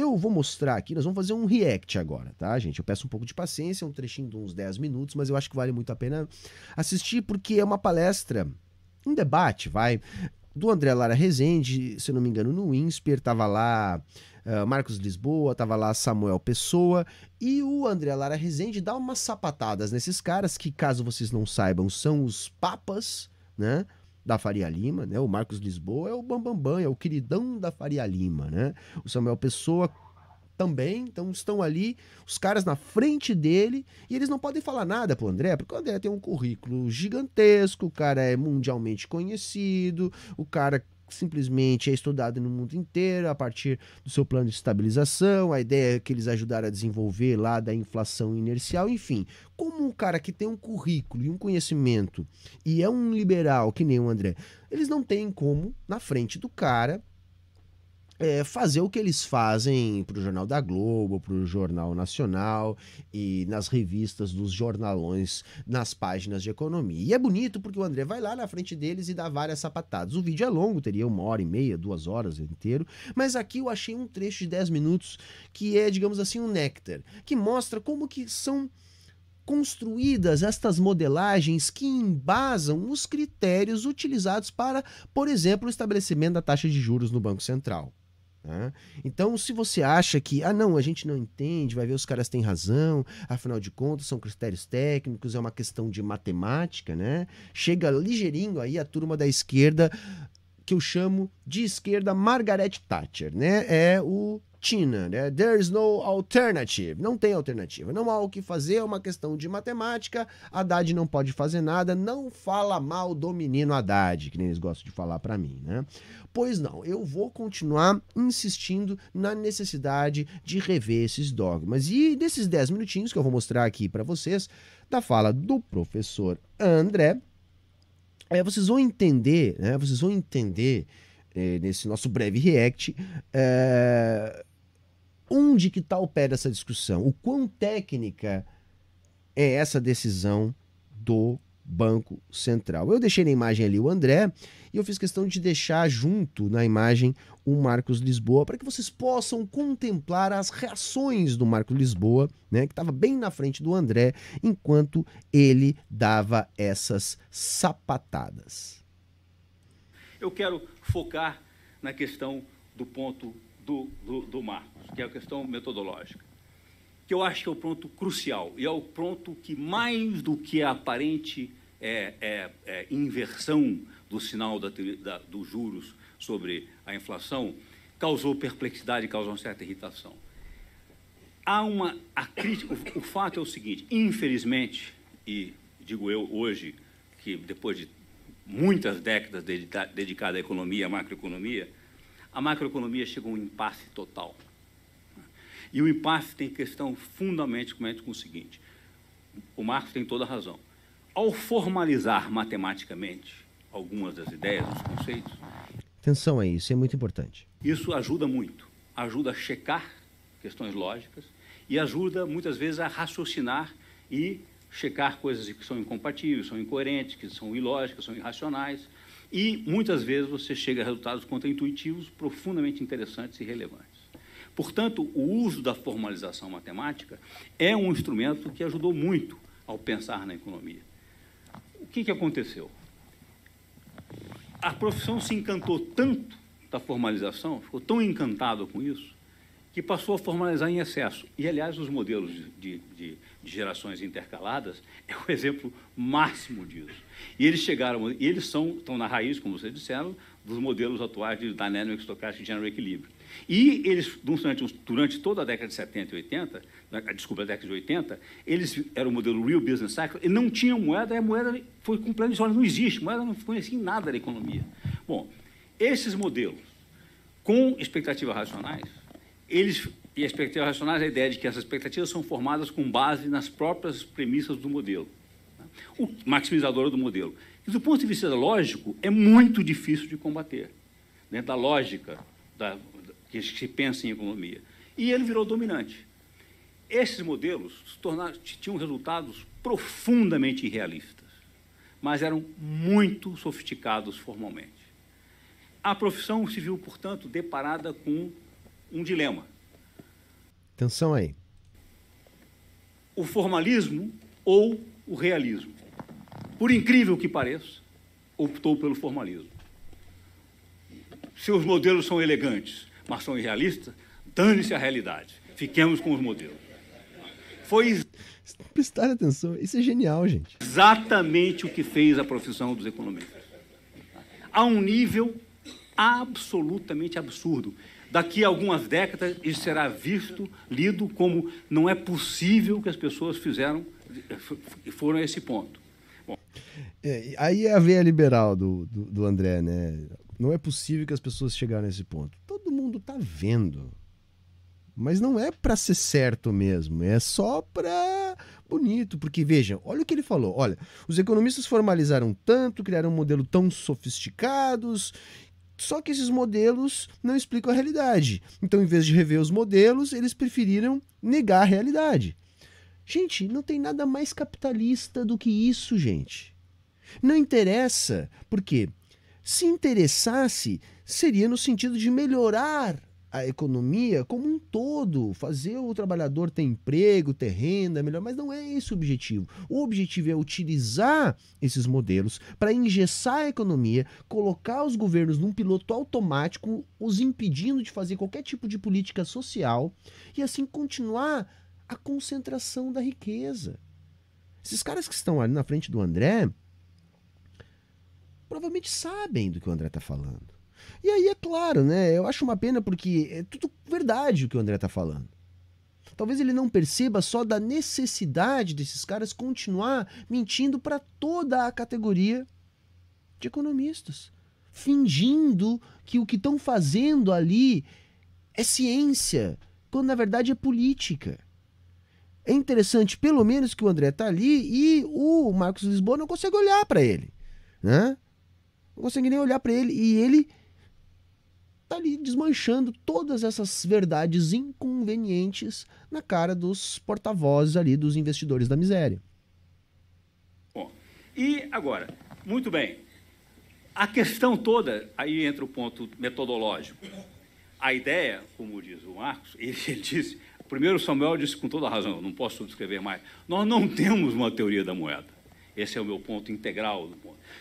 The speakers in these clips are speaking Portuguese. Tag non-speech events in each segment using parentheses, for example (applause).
eu vou mostrar aqui, nós vamos fazer um react agora, tá, gente? Eu peço um pouco de paciência, um trechinho de uns 10 minutos, mas eu acho que vale muito a pena assistir, porque é uma palestra, um debate, vai, do André Lara Rezende, se eu não me engano, no INSPER, tava lá uh, Marcos Lisboa, tava lá Samuel Pessoa, e o André Lara Rezende dá umas sapatadas nesses caras, que caso vocês não saibam, são os papas, né? da Faria Lima, né? O Marcos Lisboa é o Bambambam, Bam, Bam, é o queridão da Faria Lima, né? O Samuel Pessoa também, então estão ali os caras na frente dele e eles não podem falar nada pro André, porque o André tem um currículo gigantesco, o cara é mundialmente conhecido, o cara simplesmente é estudado no mundo inteiro a partir do seu plano de estabilização, a ideia é que eles ajudaram a desenvolver lá da inflação inercial, enfim. Como um cara que tem um currículo e um conhecimento e é um liberal que nem o André, eles não têm como, na frente do cara, é, fazer o que eles fazem para o Jornal da Globo, para o Jornal Nacional e nas revistas dos jornalões, nas páginas de economia. E é bonito porque o André vai lá na frente deles e dá várias sapatadas. O vídeo é longo, teria uma hora e meia, duas horas inteiro, mas aqui eu achei um trecho de 10 minutos que é, digamos assim, um néctar, que mostra como que são construídas estas modelagens que embasam os critérios utilizados para, por exemplo, o estabelecimento da taxa de juros no Banco Central. Né? Então, se você acha que, ah, não, a gente não entende, vai ver os caras têm razão, afinal de contas, são critérios técnicos, é uma questão de matemática, né? Chega ligeirinho aí a turma da esquerda que eu chamo de esquerda Margaret Thatcher, né? É o Tina, né? There's no alternative. Não tem alternativa. Não há o que fazer, é uma questão de matemática. Haddad não pode fazer nada. Não fala mal do menino Haddad, que nem eles gostam de falar para mim, né? Pois não, eu vou continuar insistindo na necessidade de rever esses dogmas. E desses 10 minutinhos que eu vou mostrar aqui para vocês, da fala do professor André, é, vocês vão entender, né? Vocês vão entender é, nesse nosso breve react é, onde que está o pé dessa discussão, o quão técnica é essa decisão do Banco Central. Eu deixei na imagem ali o André e eu fiz questão de deixar junto na imagem o Marcos Lisboa, para que vocês possam contemplar as reações do Marcos Lisboa, né, que estava bem na frente do André, enquanto ele dava essas sapatadas. Eu quero focar na questão do ponto do, do, do Marcos, que é a questão metodológica, que eu acho que é o ponto crucial e é o ponto que, mais do que a é aparente é, é, é inversão do sinal da, da, dos juros sobre a inflação, causou perplexidade, causou uma certa irritação. Há uma a crítica, o, o fato é o seguinte, infelizmente, e digo eu hoje, que depois de muitas décadas dedicada à economia, à macroeconomia, a macroeconomia chegou a um impasse total. E o impasse tem questão fundamentalmente é com o seguinte: o Marx tem toda a razão. Ao formalizar matematicamente algumas das ideias, dos conceitos, Atenção a isso, é muito importante. Isso ajuda muito. Ajuda a checar questões lógicas e ajuda muitas vezes a raciocinar e checar coisas que são incompatíveis, são incoerentes, que são ilógicas, são irracionais. E muitas vezes você chega a resultados contraintuitivos profundamente interessantes e relevantes. Portanto, o uso da formalização matemática é um instrumento que ajudou muito ao pensar na economia. O que, que aconteceu? a profissão se encantou tanto da formalização, ficou tão encantado com isso, que passou a formalizar em excesso. E, aliás, os modelos de, de, de gerações intercaladas (laughs) é o exemplo máximo disso. E eles chegaram, e eles são, estão na raiz, como vocês disseram, dos modelos atuais de Dynamic Stochastic General equilíbrio. E eles, durante, durante, toda a década de 70 e 80, desculpa, a década de 80, eles eram o modelo Real Business Cycle, e não tinham moeda, e a moeda foi com plano de não existe, mas ela não conhecia nada da economia. Bom, esses modelos com expectativas racionais, eles e a expectativas racionais, é a ideia é de que essas expectativas são formadas com base nas próprias premissas do modelo, né? o maximizador do modelo. E do ponto de vista lógico, é muito difícil de combater, dentro da lógica da, que se pensa em economia. E ele virou dominante. Esses modelos se tornaram, tinham resultados profundamente irrealistas mas eram muito sofisticados formalmente. A profissão se viu, portanto, deparada com um dilema. Atenção aí. O formalismo ou o realismo. Por incrível que pareça, optou pelo formalismo. Seus modelos são elegantes, mas são irrealistas, dane-se a realidade. Fiquemos com os modelos. Foi prestar atenção, isso é genial, gente. Exatamente o que fez a profissão dos economistas. A um nível absolutamente absurdo. Daqui a algumas décadas, isso será visto, lido como não é possível que as pessoas fizeram, e foram a esse ponto. Bom. É, aí é a veia liberal do, do, do André, né? Não é possível que as pessoas chegaram a esse ponto. Todo mundo está vendo. Mas não é para ser certo mesmo, é só para bonito, porque vejam, olha o que ele falou. Olha, os economistas formalizaram tanto, criaram um modelo tão sofisticados, só que esses modelos não explicam a realidade. Então, em vez de rever os modelos, eles preferiram negar a realidade. Gente, não tem nada mais capitalista do que isso, gente. Não interessa, porque se interessasse, seria no sentido de melhorar a economia como um todo, fazer o trabalhador ter emprego, ter renda melhor, mas não é esse o objetivo. O objetivo é utilizar esses modelos para engessar a economia, colocar os governos num piloto automático, os impedindo de fazer qualquer tipo de política social e assim continuar a concentração da riqueza. Esses caras que estão ali na frente do André provavelmente sabem do que o André está falando. E aí, é claro, né? Eu acho uma pena porque é tudo verdade o que o André tá falando. Talvez ele não perceba só da necessidade desses caras continuar mentindo para toda a categoria de economistas, fingindo que o que estão fazendo ali é ciência, quando na verdade é política. É interessante, pelo menos, que o André tá ali e o Marcos Lisboa não consegue olhar para ele, né? Não consegue nem olhar para ele e ele tá ali desmanchando todas essas verdades inconvenientes na cara dos porta-vozes ali dos investidores da miséria. Bom, e agora, muito bem. A questão toda, aí entra o ponto metodológico. A ideia, como diz o Marcos, (laughs) ele, ele disse, primeiro Samuel disse com toda razão, não posso descrever mais, nós não temos uma teoria da moeda. Esse é o meu ponto integral. Do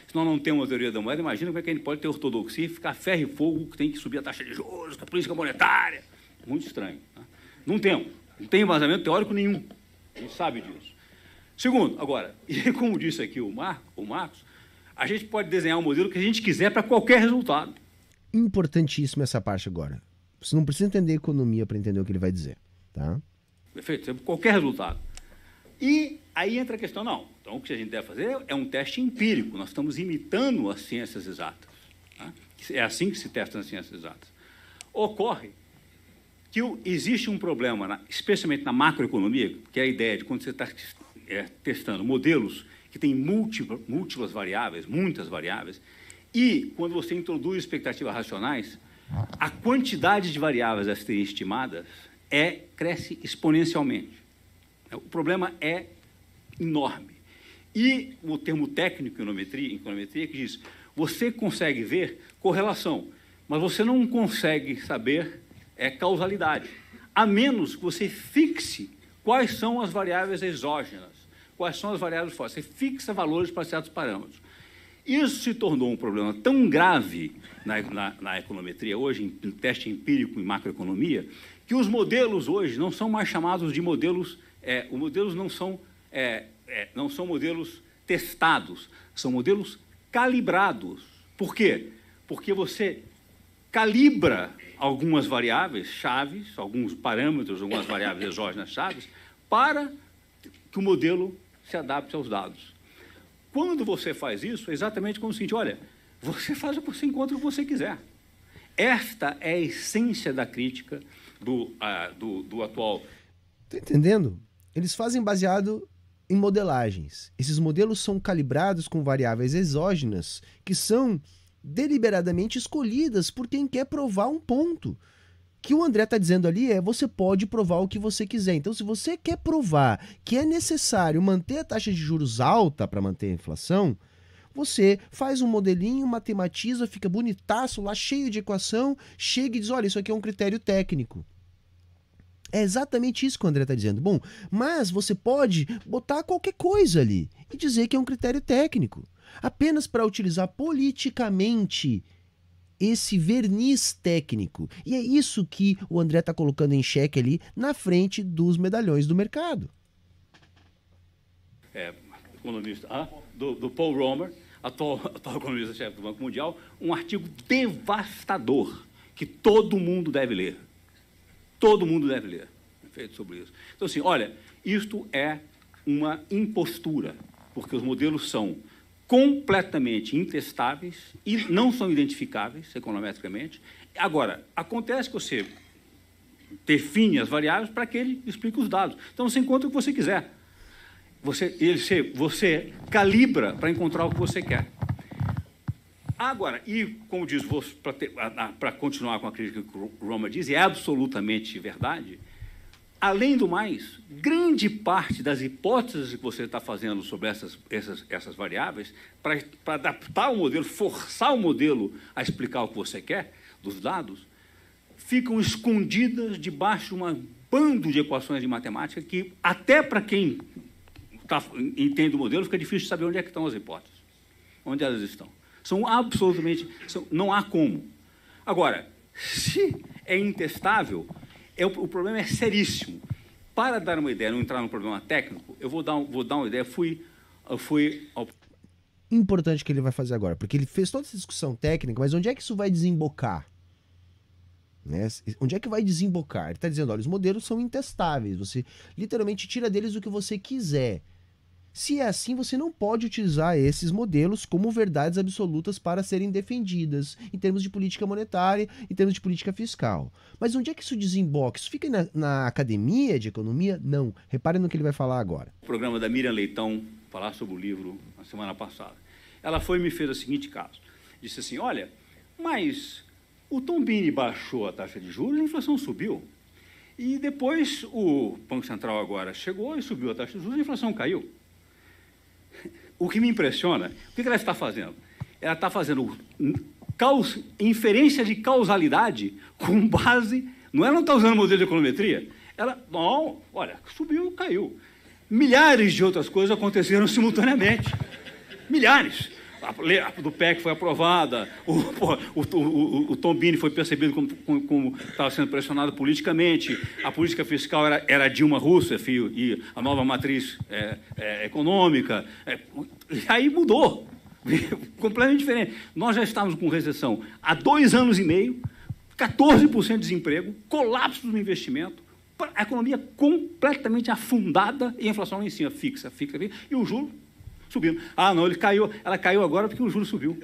Se nós não temos a teoria da moeda, imagina como é que a gente pode ter ortodoxia e ficar ferro e fogo, que tem que subir a taxa de juros, a política monetária. Muito estranho. Né? Não temos. Não tem embasamento teórico nenhum. A gente sabe disso. Segundo, agora, (laughs) e como disse aqui o, Mar, o Marcos, a gente pode desenhar o um modelo que a gente quiser para qualquer resultado. Importantíssima essa parte agora. Você não precisa entender economia para entender o que ele vai dizer, tá? Perfeito, qualquer resultado. E aí entra a questão, não, então o que a gente deve fazer é um teste empírico, nós estamos imitando as ciências exatas. Tá? É assim que se testam as ciências exatas. Ocorre que existe um problema, na, especialmente na macroeconomia, que é a ideia de quando você está é, testando modelos que têm múltipla, múltiplas variáveis, muitas variáveis, e quando você introduz expectativas racionais, a quantidade de variáveis a serem estimadas é, cresce exponencialmente. É, o problema é enorme. E o termo técnico em econometria, econometria é que diz, você consegue ver correlação, mas você não consegue saber é, causalidade, a menos que você fixe quais são as variáveis exógenas, quais são as variáveis fortes Você fixa valores para certos parâmetros. Isso se tornou um problema tão grave na, na, na econometria hoje, em, em teste empírico em macroeconomia, que os modelos hoje não são mais chamados de modelos é, os modelos não são, é, é, não são modelos testados, são modelos calibrados. Por quê? Porque você calibra algumas variáveis chaves, alguns parâmetros, algumas variáveis exógenas chaves, para que o modelo se adapte aos dados. Quando você faz isso, é exatamente como o seguinte: olha, você faz o que você encontra o que você quiser. Esta é a essência da crítica do, uh, do, do atual. Está entendendo? Eles fazem baseado em modelagens. Esses modelos são calibrados com variáveis exógenas que são deliberadamente escolhidas por quem quer provar um ponto. O que o André está dizendo ali é você pode provar o que você quiser. Então, se você quer provar que é necessário manter a taxa de juros alta para manter a inflação, você faz um modelinho, matematiza, fica bonitaço lá, cheio de equação, chega e diz: olha, isso aqui é um critério técnico. É exatamente isso que o André está dizendo. Bom, mas você pode botar qualquer coisa ali e dizer que é um critério técnico. Apenas para utilizar politicamente esse verniz técnico. E é isso que o André está colocando em xeque ali na frente dos medalhões do mercado. É, economista ah, do, do, Paul Romer, atual, (laughs) atual economista-chefe do Banco Mundial, um artigo devastador que todo mundo deve ler. Todo mundo deve ler. Feito sobre isso. Então, assim, olha, isto é uma impostura, porque os modelos são completamente intestáveis e não são identificáveis econometricamente. Agora, acontece que você define as variáveis para que ele explique os dados. Então, você encontra o que você quiser. Você, ele, você, você calibra para encontrar o que você quer. Agora, e como diz, para continuar com a crítica que o Roma diz, e é absolutamente verdade, além do mais, grande parte das hipóteses que você está fazendo sobre essas, essas, essas variáveis, para adaptar o modelo, forçar o modelo a explicar o que você quer dos dados, ficam escondidas debaixo de um bando de equações de matemática que, até para quem tá, entende o modelo, fica difícil saber onde é que estão as hipóteses, onde elas estão. São absolutamente. São, não há como. Agora, se é intestável, é, o problema é seríssimo. Para dar uma ideia, não entrar no problema técnico, eu vou dar, vou dar uma ideia. Fui, fui ao importante que ele vai fazer agora, porque ele fez toda essa discussão técnica, mas onde é que isso vai desembocar? Né? Onde é que vai desembocar? Ele está dizendo, olha, os modelos são intestáveis, você literalmente tira deles o que você quiser. Se é assim, você não pode utilizar esses modelos como verdades absolutas para serem defendidas em termos de política monetária, em termos de política fiscal. Mas onde é que isso desemboca? Isso fica na, na academia de economia? Não. Repare no que ele vai falar agora. O programa da Miriam Leitão, falar sobre o livro na semana passada. Ela foi e me fez o seguinte caso. Disse assim, olha, mas o Tombini baixou a taxa de juros e a inflação subiu. E depois o Banco Central agora chegou e subiu a taxa de juros e a inflação caiu. O que me impressiona, o que ela está fazendo? Ela está fazendo caus, inferência de causalidade com base. Não é não está usando modelo de econometria? Ela, bom, olha, subiu, caiu. Milhares de outras coisas aconteceram (laughs) simultaneamente. Milhares do PEC foi aprovada, (laughs) o, o, o, o Tom Bini foi percebido como, estava sendo pressionado politicamente, a política fiscal era, era Dilma Rousseff e, e a nova matriz é, é, econômica. É, aí mudou, (laughs) completamente diferente. Nós já estávamos com recessão há dois anos e meio, 14% de desemprego, colapso do investimento, a economia completamente afundada e a inflação lá em cima, fixa, fixa, e o juro subindo. Ah, não, ele caiu, ela caiu agora porque o juro subiu.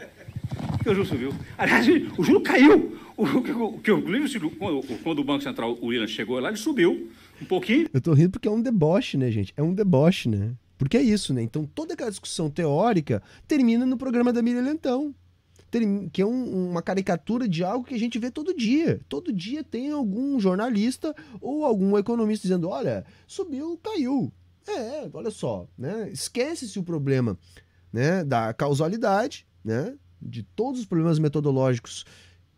Porque o juro subiu. Aliás, o juro caiu. O, o, o, quando, quando o Banco Central, o irã chegou lá, ele subiu um pouquinho. Eu tô rindo porque é um deboche, né, gente? É um deboche, né? Porque é isso, né? Então toda aquela discussão teórica termina no programa da Miriam Lentão que é um, uma caricatura de algo que a gente vê todo dia. Todo dia tem algum jornalista ou algum economista dizendo: olha, subiu, caiu. É, olha só, né? Esquece-se o problema né, da causalidade, né? De todos os problemas metodológicos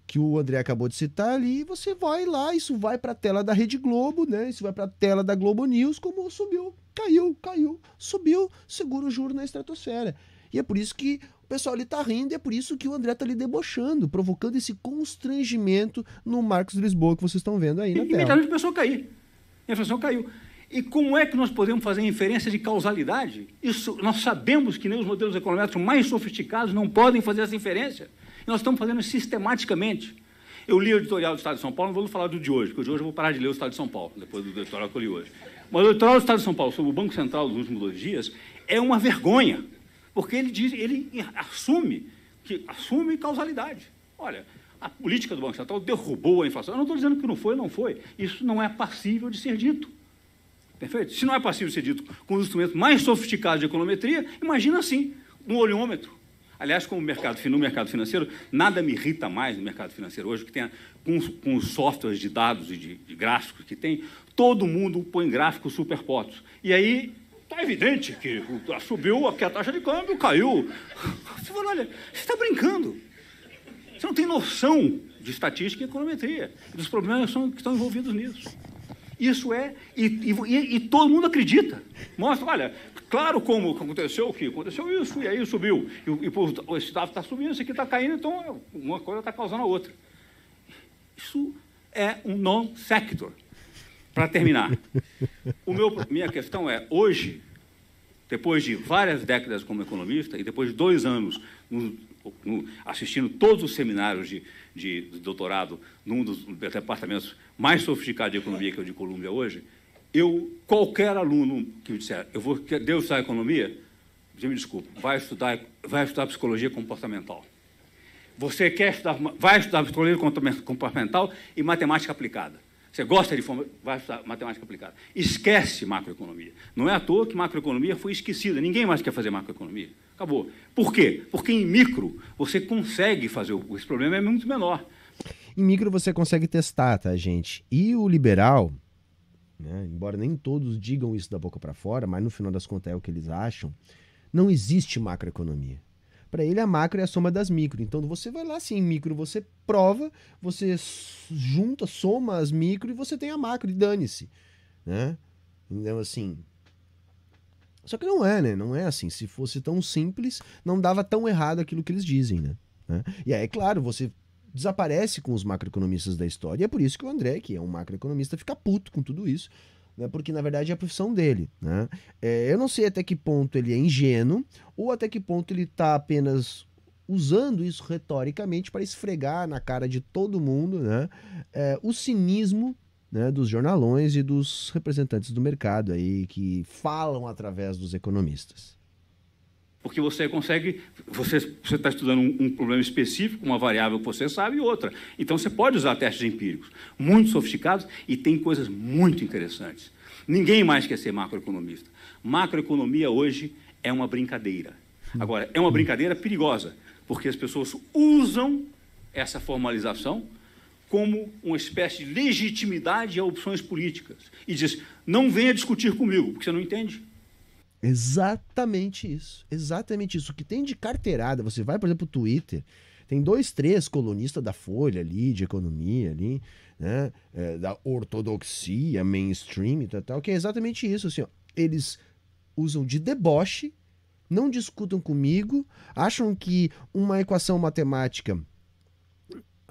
que o André acabou de citar ali, você vai lá, isso vai para a tela da Rede Globo, né? Isso vai para a tela da Globo News, como subiu, caiu, caiu, subiu, segura o juro na estratosfera. E é por isso que o pessoal ali tá rindo, e é por isso que o André tá ali debochando, provocando esse constrangimento no Marcos Lisboa que vocês estão vendo aí e, na e tela. E metade do pessoal cair. A inflação caiu. E como é que nós podemos fazer inferência de causalidade? Isso, nós sabemos que nem os modelos econômicos mais sofisticados não podem fazer essa inferência. E nós estamos fazendo sistematicamente. Eu li o editorial do Estado de São Paulo, não vou falar do de hoje, porque de hoje eu vou parar de ler o Estado de São Paulo, depois do editorial que eu li hoje. Mas o editorial do Estado de São Paulo sobre o Banco Central dos últimos dois dias é uma vergonha, porque ele, diz, ele assume, que, assume causalidade. Olha, a política do Banco Central derrubou a inflação. Eu não estou dizendo que não foi, não foi. Isso não é passível de ser dito. Perfeito? Se não é passível ser dito com os instrumentos mais sofisticados de econometria, imagina assim, um olhômetro. Aliás, como mercado, no mercado financeiro, nada me irrita mais no mercado financeiro hoje, que tem, com, com os softwares de dados e de, de, gráficos que tem, todo mundo põe gráficos superpostos. E aí está evidente que subiu a taxa de câmbio, caiu. Você (laughs) fala, olha, você está brincando. Você não tem noção de estatística e econometria, dos problemas que estão envolvidos nisso. Isso é, e, e, e todo mundo acredita. Mostra, olha, claro como aconteceu o que aconteceu isso, e aí subiu. E, e o estado está subindo, isso aqui está caindo, então uma coisa está causando a outra. Isso é um non sector. Para terminar, meu, minha questão é, hoje, depois de várias décadas como economista e depois de dois anos no, no, assistindo todos os seminários de de, doutorado num dos departamentos mais sofisticados de economia, que é o de Colômbia hoje, eu, qualquer aluno que me disser, eu vou, devo estudar economia, você me desculpe, vai estudar, vai estudar psicologia comportamental. Você quer estudar, vai estudar psicologia comportamental e matemática aplicada. Você gosta de forma, vai estudar matemática aplicada. Esquece macroeconomia. Não é à toa que macroeconomia foi esquecida. Ninguém mais quer fazer macroeconomia. Acabou. Por quê? Porque em micro você consegue fazer. Esse problema é muito menor. Em micro você consegue testar, tá, gente? E o liberal, né, embora nem todos digam isso da boca para fora, mas no final das contas é o que eles acham, não existe macroeconomia. Para ele, a macro é a soma das micro. Então você vai lá, assim, em micro você prova, você junta, soma as micro e você tem a macro e dane-se. Né? Então, assim, só que não é, né? Não é assim. Se fosse tão simples, não dava tão errado aquilo que eles dizem, né? né? E aí, é claro, você desaparece com os macroeconomistas da história. E é por isso que o André, que é um macroeconomista, fica puto com tudo isso, né? porque na verdade é a profissão dele. Né? É, eu não sei até que ponto ele é ingênuo ou até que ponto ele está apenas usando isso retoricamente para esfregar na cara de todo mundo né? É, o cinismo né, dos jornalões e dos representantes do mercado aí que falam através dos economistas. Porque você consegue, você está estudando um, um, problema específico, uma variável que você sabe e outra. Então você pode usar testes empíricos muito sofisticados e tem coisas muito interessantes. Ninguém mais quer ser macroeconomista. Macroeconomia hoje é uma brincadeira. Hum. Agora, é uma brincadeira perigosa, porque as pessoas usam essa formalização como uma espécie de legitimidade a opções políticas e diz: não venha discutir comigo, porque você não entende. Exatamente isso. Exatamente isso. O que tem de carteirada, você vai, por exemplo, o Twitter, tem dois, três colunistas da Folha ali, de economia ali, né? É, da ortodoxia, mainstream e tal, tal, que é exatamente isso. Assim, ó. Eles usam de deboche, não discutam comigo, acham que uma equação matemática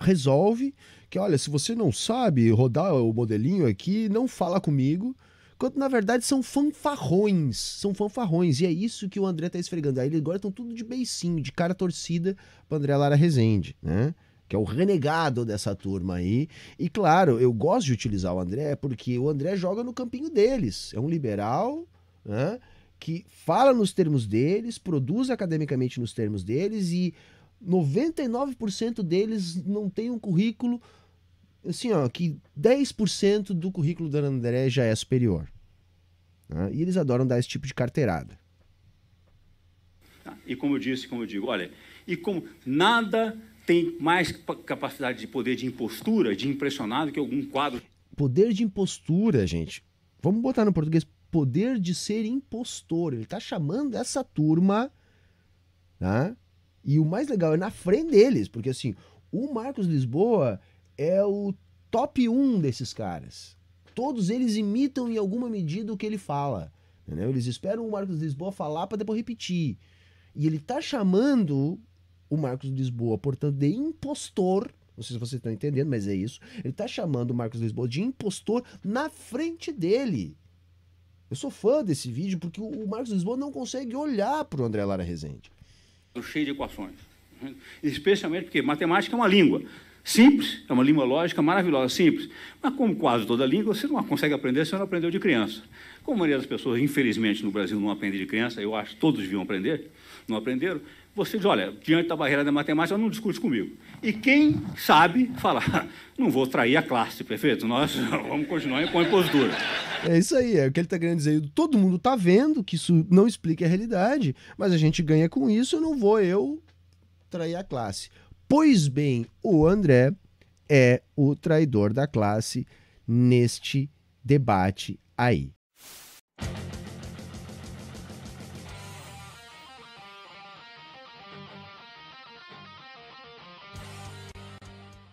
resolve que, olha, se você não sabe rodar o modelinho aqui, não fala comigo. Quando na verdade são fanfarrões, são fanfarrões, e é isso que o André tá esfregando. Aí eles agora estão tudo de beicinho, de cara torcida para André Lara Rezende, né? que é o renegado dessa turma aí. E claro, eu gosto de utilizar o André porque o André joga no campinho deles. É um liberal, né? Que fala nos termos deles, produz academicamente nos termos deles e 99% deles não tem um currículo assim, ó, que 10% do currículo da André já é superior. Né? E eles adoram dar esse tipo de carteirada. Tá, e como eu disse, como eu digo, olha, e como nada tem mais capacidade de poder de impostura, de impressionar do que algum quadro. Poder de impostura, gente. Vamos botar no português poder de ser impostor. Ele está chamando essa turma, tá? E o mais legal é na frente deles, porque assim, o Marcos Lisboa é o top 1 desses caras. Todos eles imitam em alguma medida o que ele fala. Entendeu? Eles esperam o Marcos Lisboa falar para depois repetir. E ele tá chamando o Marcos Lisboa, portanto, de impostor. Não sei se vocês estão entendendo, mas é isso. Ele tá chamando o Marcos Lisboa de impostor na frente dele. Eu sou fã desse vídeo porque o Marcos Lisboa não consegue olhar pro André Lara Rezende cheio de equações. Especialmente porque matemática é uma língua. Simples, é uma língua lógica maravilhosa, simples. Mas como quase toda língua, você não consegue aprender se você não aprendeu de criança. Como a maioria das pessoas, infelizmente, no Brasil não aprende de criança, eu acho que todos deviam aprender, não aprenderam, você diz, olha, diante da barreira da matemática, não discute comigo. E quem sabe falar, (laughs) não vou trair a classe, perfeito? Nós (laughs) vamos continuar em postura É isso aí, é o que ele está querendo dizer. Todo mundo está vendo que isso não explica a realidade, mas a gente ganha com isso, eu não vou eu trair a classe. Pois bem, o André é o traidor da classe neste debate aí.